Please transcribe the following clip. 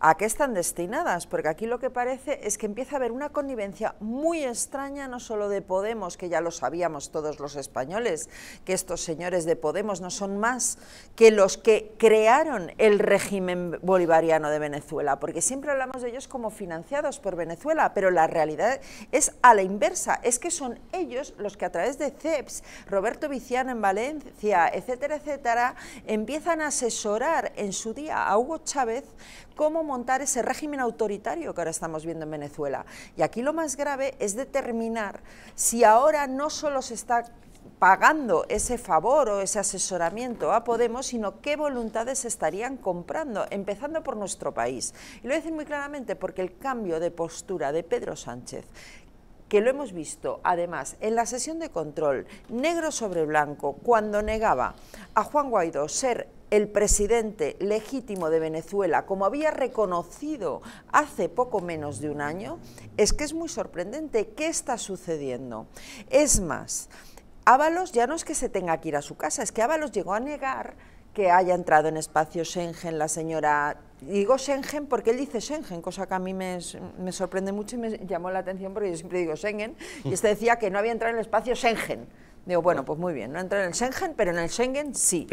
¿A qué están destinadas? Porque aquí lo que parece es que empieza a haber una connivencia muy extraña, no solo de Podemos, que ya lo sabíamos todos los españoles, que estos señores de Podemos no son más que los que crearon el régimen bolivariano de Venezuela, porque siempre hablamos de ellos como financiados por Venezuela, pero la realidad es a la inversa, es que son ellos los que a través de CEPS, Roberto Viciano en Valencia, etcétera, etcétera, empiezan a asesorar en su día a Hugo Chávez cómo montar ese régimen autoritario que ahora estamos viendo en Venezuela. Y aquí lo más grave es determinar si ahora no solo se está pagando ese favor o ese asesoramiento a Podemos, sino qué voluntades estarían comprando, empezando por nuestro país. Y lo dicen muy claramente porque el cambio de postura de Pedro Sánchez, que lo hemos visto además en la sesión de control, negro sobre blanco, cuando negaba a Juan Guaidó ser el presidente legítimo de Venezuela, como había reconocido hace poco menos de un año, es que es muy sorprendente qué está sucediendo. Es más, Ábalos ya no es que se tenga que ir a su casa, es que Ábalos llegó a negar que haya entrado en espacio Schengen la señora... Digo Schengen porque él dice Schengen, cosa que a mí me, sorprende mucho y me llamó la atención porque yo siempre digo Schengen, y este decía que no había entrado en el espacio Schengen. Digo, bueno, pues muy bien, no entró en el Schengen, pero en el Schengen sí.